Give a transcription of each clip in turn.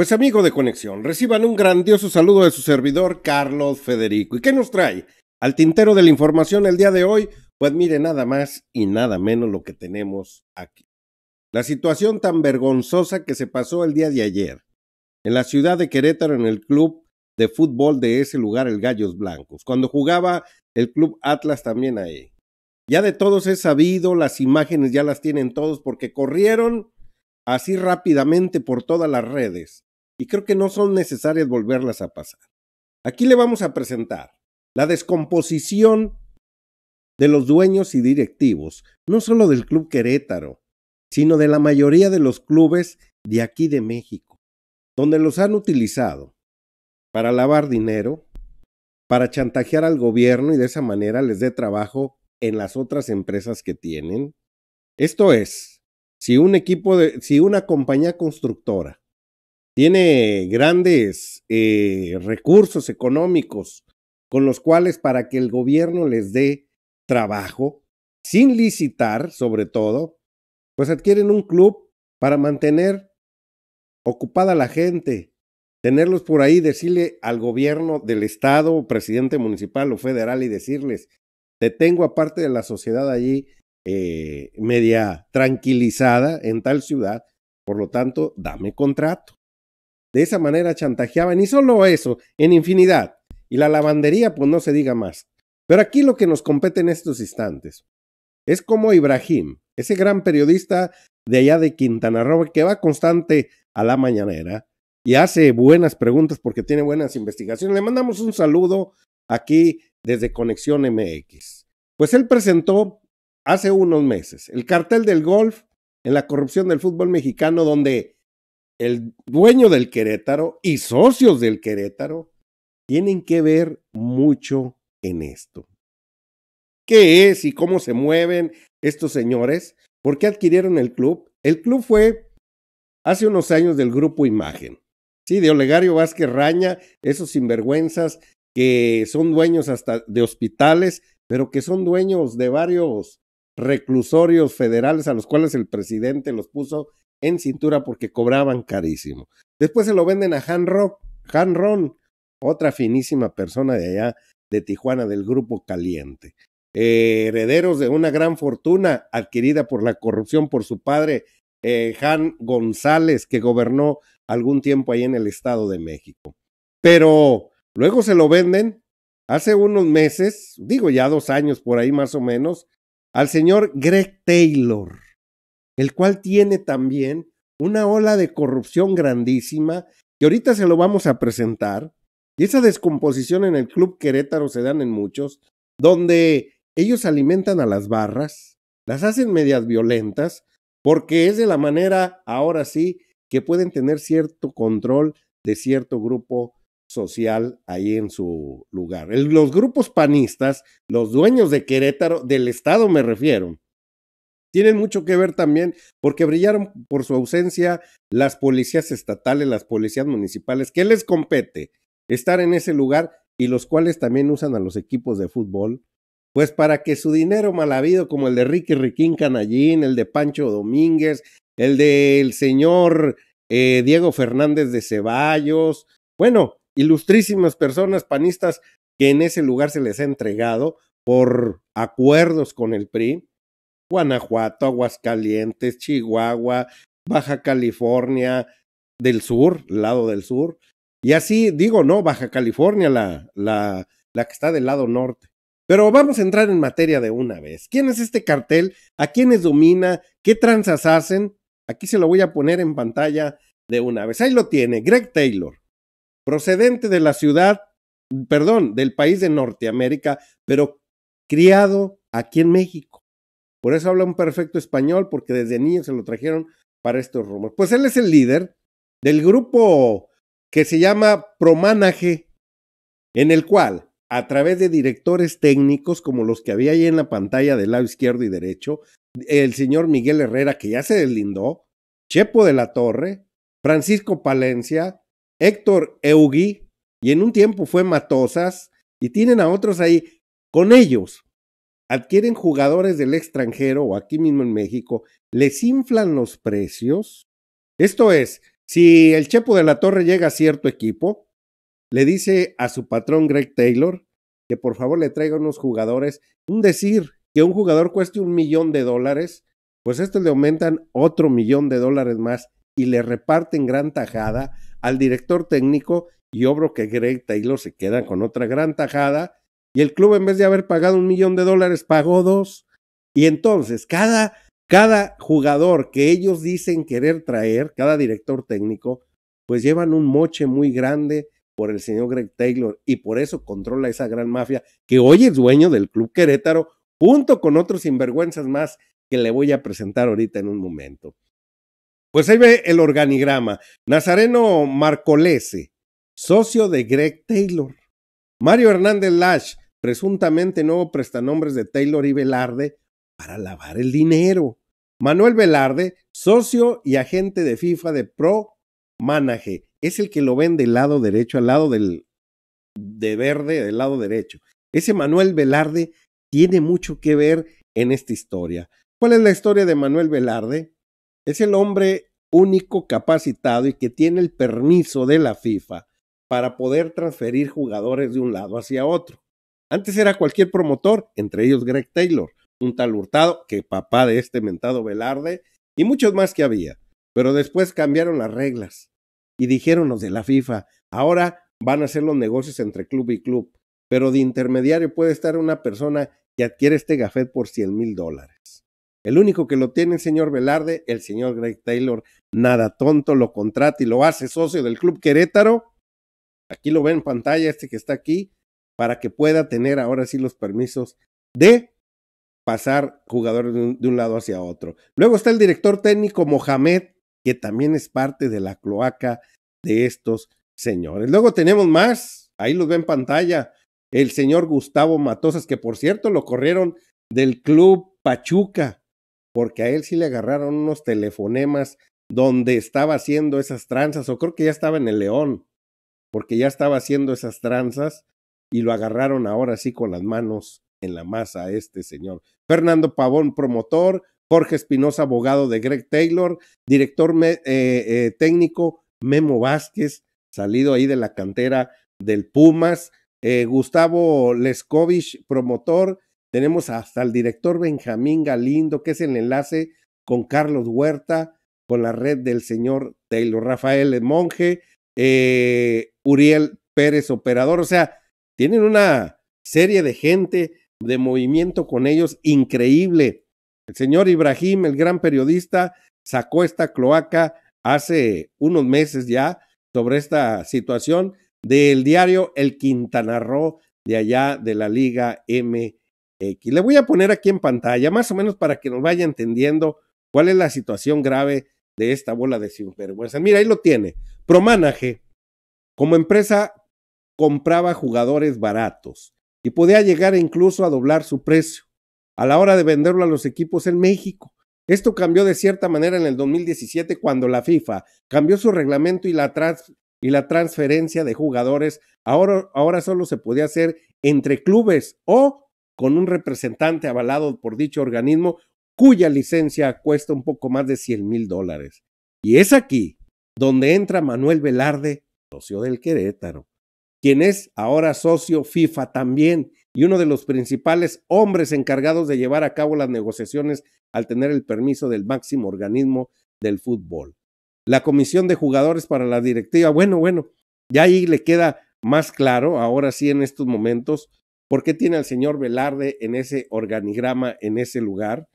Pues amigo de Conexión, reciban un grandioso saludo de su servidor Carlos Federico. ¿Y qué nos trae? Al tintero de la información el día de hoy, pues mire nada más y nada menos lo que tenemos aquí. La situación tan vergonzosa que se pasó el día de ayer en la ciudad de Querétaro en el club de fútbol de ese lugar, el Gallos Blancos, cuando jugaba el club Atlas también ahí. Ya de todos es sabido, las imágenes ya las tienen todos porque corrieron así rápidamente por todas las redes y creo que no son necesarias volverlas a pasar. Aquí le vamos a presentar la descomposición de los dueños y directivos, no solo del Club Querétaro, sino de la mayoría de los clubes de aquí de México, donde los han utilizado para lavar dinero, para chantajear al gobierno y de esa manera les dé trabajo en las otras empresas que tienen. Esto es, si un equipo de, si una compañía constructora tiene grandes eh, recursos económicos con los cuales para que el gobierno les dé trabajo, sin licitar sobre todo, pues adquieren un club para mantener ocupada la gente, tenerlos por ahí, decirle al gobierno del estado, presidente municipal o federal y decirles, te tengo aparte de la sociedad allí eh, media tranquilizada en tal ciudad, por lo tanto, dame contrato. De esa manera chantajeaban y solo eso, en infinidad. Y la lavandería, pues no se diga más. Pero aquí lo que nos compete en estos instantes es como Ibrahim, ese gran periodista de allá de Quintana Roo que va constante a la mañanera y hace buenas preguntas porque tiene buenas investigaciones. Le mandamos un saludo aquí desde Conexión MX. Pues él presentó hace unos meses el cartel del golf en la corrupción del fútbol mexicano donde el dueño del Querétaro y socios del Querétaro tienen que ver mucho en esto. ¿Qué es y cómo se mueven estos señores? ¿Por qué adquirieron el club? El club fue hace unos años del grupo Imagen, ¿sí? De Olegario Vázquez Raña, esos sinvergüenzas que son dueños hasta de hospitales, pero que son dueños de varios reclusorios federales a los cuales el presidente los puso en cintura porque cobraban carísimo. Después se lo venden a Han, Rock, Han Ron, otra finísima persona de allá de Tijuana del Grupo Caliente. Eh, herederos de una gran fortuna adquirida por la corrupción por su padre, eh, Han González, que gobernó algún tiempo ahí en el Estado de México. Pero luego se lo venden hace unos meses, digo ya dos años por ahí más o menos, al señor Greg Taylor el cual tiene también una ola de corrupción grandísima, que ahorita se lo vamos a presentar, y esa descomposición en el Club Querétaro se dan en muchos, donde ellos alimentan a las barras, las hacen medias violentas, porque es de la manera, ahora sí, que pueden tener cierto control de cierto grupo social ahí en su lugar. los grupos panistas, los dueños de Querétaro, del Estado me refiero, tienen mucho que ver también porque brillaron por su ausencia las policías estatales, las policías municipales, que les compete estar en ese lugar y los cuales también usan a los equipos de fútbol, pues para que su dinero mal habido, como el de Ricky Riquín Canallín, el de Pancho Domínguez, el del señor eh, Diego Fernández de Ceballos, bueno, ilustrísimas personas panistas que en ese lugar se les ha entregado por acuerdos con el PRI, Guanajuato, Aguascalientes, Chihuahua, Baja California del Sur, lado del sur. Y así digo, no, Baja California, la, la, la que está del lado norte. Pero vamos a entrar en materia de una vez. ¿Quién es este cartel? ¿A quiénes domina? ¿Qué transas hacen? Aquí se lo voy a poner en pantalla de una vez. Ahí lo tiene, Greg Taylor, procedente de la ciudad, perdón, del país de Norteamérica, pero criado aquí en México. Por eso habla un perfecto español, porque desde niño se lo trajeron para estos rumores. Pues él es el líder del grupo que se llama Promanaje, en el cual, a través de directores técnicos como los que había ahí en la pantalla del lado izquierdo y derecho, el señor Miguel Herrera, que ya se deslindó, Chepo de la Torre, Francisco Palencia, Héctor Eugui, y en un tiempo fue Matosas, y tienen a otros ahí. Con ellos adquieren jugadores del extranjero o aquí mismo en México, les inflan los precios. Esto es, si el Chepo de la Torre llega a cierto equipo, le dice a su patrón Greg Taylor que por favor le traiga unos jugadores, un decir que un jugador cueste un millón de dólares, pues esto le aumentan otro millón de dólares más y le reparten gran tajada al director técnico y obro que Greg Taylor se queda con otra gran tajada y el club en vez de haber pagado un millón de dólares pagó dos. Y entonces, cada, cada jugador que ellos dicen querer traer, cada director técnico, pues llevan un moche muy grande por el señor Greg Taylor y por eso controla esa gran mafia que hoy es dueño del Club Querétaro junto con otros sinvergüenzas más que le voy a presentar ahorita en un momento. Pues ahí ve el organigrama. Nazareno Marcolese, socio de Greg Taylor. Mario Hernández Lash, presuntamente nuevo prestanombres de Taylor y Velarde para lavar el dinero. Manuel Velarde, socio y agente de FIFA de Pro Manage, es el que lo ven del lado derecho al lado del de verde, del lado derecho. Ese Manuel Velarde tiene mucho que ver en esta historia. ¿Cuál es la historia de Manuel Velarde? Es el hombre único capacitado y que tiene el permiso de la FIFA para poder transferir jugadores de un lado hacia otro. Antes era cualquier promotor, entre ellos Greg Taylor, un tal Hurtado, que papá de este mentado Velarde, y muchos más que había. Pero después cambiaron las reglas y dijeron los de la FIFA, ahora van a hacer los negocios entre club y club, pero de intermediario puede estar una persona que adquiere este gafet por 100 mil dólares. El único que lo tiene el señor Velarde, el señor Greg Taylor, nada tonto, lo contrata y lo hace socio del Club Querétaro. Aquí lo ven en pantalla, este que está aquí, para que pueda tener ahora sí los permisos de pasar jugadores de un, lado hacia otro. Luego está el director técnico Mohamed, que también es parte de la cloaca de estos señores. Luego tenemos más, ahí los ve en pantalla, el señor Gustavo Matosas, que por cierto lo corrieron del club Pachuca, porque a él sí le agarraron unos telefonemas donde estaba haciendo esas tranzas, o creo que ya estaba en el León, porque ya estaba haciendo esas tranzas y lo agarraron ahora sí con las manos en la masa este señor. Fernando Pavón, promotor, Jorge Espinosa, abogado de Greg Taylor, director eh, eh, técnico Memo Vázquez, salido ahí de la cantera del Pumas, eh, Gustavo Leskovich, promotor, tenemos hasta el director Benjamín Galindo, que es el enlace con Carlos Huerta, con la red del señor Taylor, Rafael Monge, Uriel Pérez, operador, o sea, tienen una serie de gente, de movimiento con ellos increíble. El señor Ibrahim, el gran periodista, sacó esta cloaca hace unos meses ya sobre esta situación del diario El Quintana Roo de allá de la Liga MX. Le voy a poner aquí en pantalla, más o menos para que nos vaya entendiendo cuál es la situación grave de esta bola de sinvergüenza. Mira, ahí lo tiene. Promanaje, como empresa compraba jugadores baratos y podía llegar incluso a doblar su precio a la hora de venderlo a los equipos en México. Esto cambió de cierta manera en el 2017 cuando la FIFA cambió su reglamento y la, y la transferencia de jugadores ahora, ahora solo se podía hacer entre clubes o con un representante avalado por dicho organismo cuya licencia cuesta un poco más de 100 mil dólares. Y es aquí donde entra Manuel Velarde, socio del Querétaro, quien es ahora socio FIFA también y uno de los principales hombres encargados de llevar a cabo las negociaciones al tener el permiso del máximo organismo del fútbol. La comisión de jugadores para la directiva, bueno, bueno, ya ahí le queda más claro, ahora sí en estos momentos, por qué tiene al señor Velarde en ese organigrama, en ese lugar.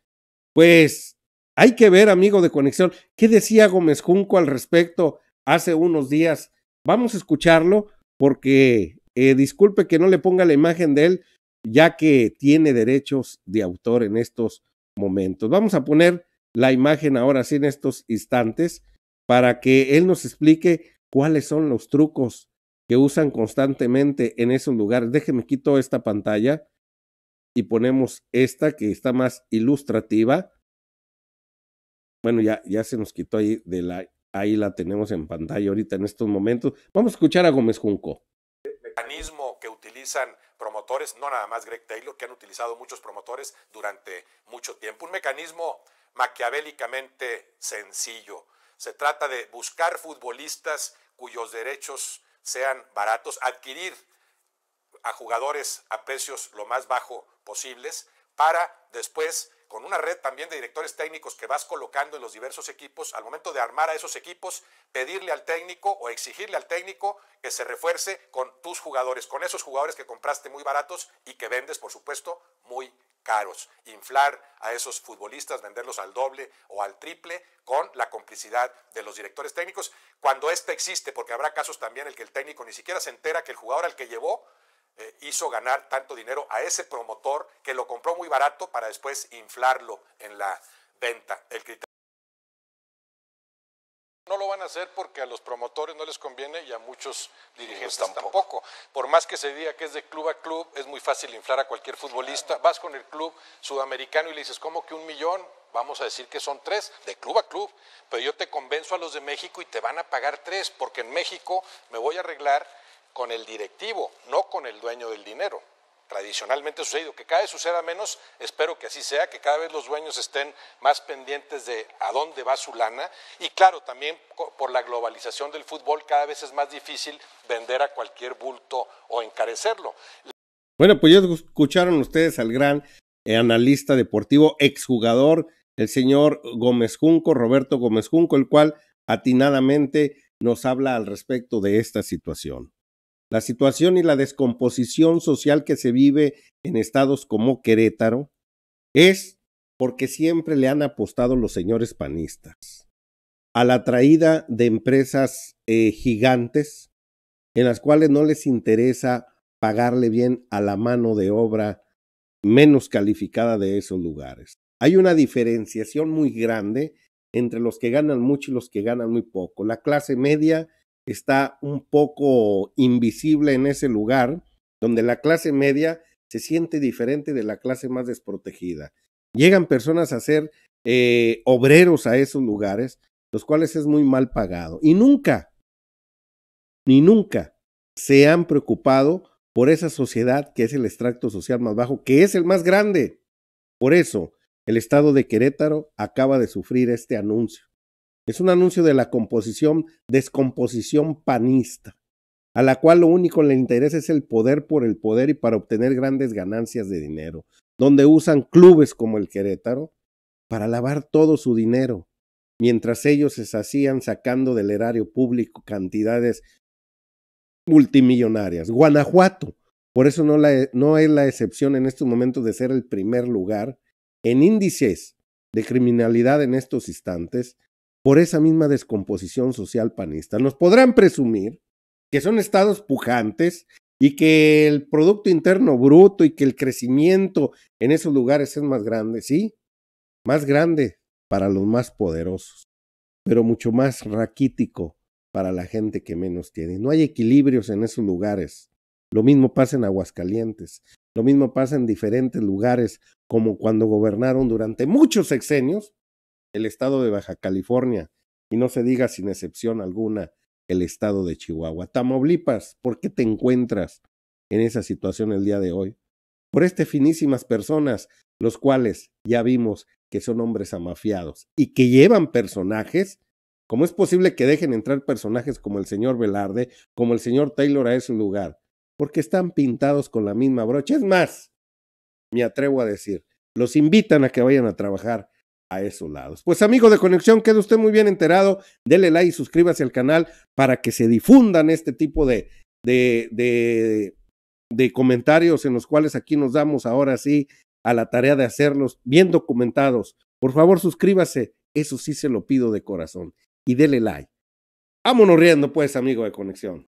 Pues hay que ver, amigo de conexión, qué decía Gómez Junco al respecto hace unos días. Vamos a escucharlo porque eh, disculpe que no le ponga la imagen de él, ya que tiene derechos de autor en estos momentos. Vamos a poner la imagen ahora sí en estos instantes para que él nos explique cuáles son los trucos que usan constantemente en esos lugares. Déjenme quito esta pantalla y ponemos esta que está más ilustrativa. Bueno, ya, ya se nos quitó ahí de la Ahí la tenemos en pantalla ahorita en estos momentos. Vamos a escuchar a Gómez Junco. mecanismo que utilizan promotores, no nada más Greg Taylor, que han utilizado muchos promotores durante mucho tiempo. Un mecanismo maquiavélicamente sencillo. Se trata de buscar futbolistas cuyos derechos sean baratos, adquirir a jugadores a precios lo más bajo posibles para después con una red también de directores técnicos que vas colocando en los diversos equipos, al momento de armar a esos equipos, pedirle al técnico o exigirle al técnico que se refuerce con tus jugadores, con esos jugadores que compraste muy baratos y que vendes, por supuesto, muy caros. Inflar a esos futbolistas, venderlos al doble o al triple con la complicidad de los directores técnicos, cuando ésta este existe, porque habrá casos también en el que el técnico ni siquiera se entera que el jugador al que llevó eh, hizo ganar tanto dinero a ese promotor que lo compró muy barato para después inflarlo en la venta. El criterio no lo van a hacer porque a los promotores no les conviene y a muchos dirigentes pues tampoco. tampoco. Por más que se diga que es de club a club, es muy fácil inflar a cualquier futbolista. Vas con el club sudamericano y le dices, ¿cómo que un millón? Vamos a decir que son tres, de club a club. Pero yo te convenzo a los de México y te van a pagar tres, porque en México me voy a arreglar con el directivo, no con el dueño del dinero. Tradicionalmente ha sucedido que cada vez suceda menos, espero que así sea, que cada vez los dueños estén más pendientes de a dónde va su lana y claro, también por la globalización del fútbol cada vez es más difícil vender a cualquier bulto o encarecerlo. Bueno, pues ya escucharon ustedes al gran eh, analista deportivo, exjugador, el señor Gómez Junco, Roberto Gómez Junco, el cual atinadamente nos habla al respecto de esta situación. La situación y la descomposición social que se vive en estados como Querétaro es porque siempre le han apostado los señores panistas a la traída de empresas eh, gigantes en las cuales no les interesa pagarle bien a la mano de obra menos calificada de esos lugares. Hay una diferenciación muy grande entre los que ganan mucho y los que ganan muy poco. La clase media está un poco invisible en ese lugar, donde la clase media se siente diferente de la clase más desprotegida. Llegan personas a ser eh, obreros a esos lugares, los cuales es muy mal pagado. Y nunca, ni nunca se han preocupado por esa sociedad que es el extracto social más bajo, que es el más grande. Por eso, el estado de Querétaro acaba de sufrir este anuncio. Es un anuncio de la composición, descomposición panista, a la cual lo único le interesa es el poder por el poder y para obtener grandes ganancias de dinero, donde usan clubes como el Querétaro para lavar todo su dinero, mientras ellos se sacían sacando del erario público cantidades multimillonarias. Guanajuato, por eso no, e, no es la excepción en estos momentos de ser el primer lugar en índices de criminalidad en estos instantes, por esa misma descomposición social panista. Nos podrán presumir que son estados pujantes y que el Producto Interno Bruto y que el crecimiento en esos lugares es más grande, sí, más grande para los más poderosos, pero mucho más raquítico para la gente que menos tiene. No hay equilibrios en esos lugares. Lo mismo pasa en Aguascalientes, lo mismo pasa en diferentes lugares, como cuando gobernaron durante muchos sexenios el estado de Baja California, y no se diga sin excepción alguna el estado de Chihuahua. Tamaulipas, ¿por qué te encuentras en esa situación el día de hoy? Por este finísimas personas, los cuales ya vimos que son hombres amafiados y que llevan personajes. ¿Cómo es posible que dejen entrar personajes como el señor Velarde, como el señor Taylor a ese lugar? Porque están pintados con la misma brocha. Es más, me atrevo a decir, los invitan a que vayan a trabajar a esos lados. Pues amigo de Conexión, quede usted muy bien enterado, dele like y suscríbase al canal para que se difundan este tipo de, de, de, comentarios en los cuales aquí nos damos ahora sí a la tarea de hacerlos bien documentados. Por favor, suscríbase, eso sí se lo pido de corazón y dele like. Vámonos riendo pues, amigo de Conexión.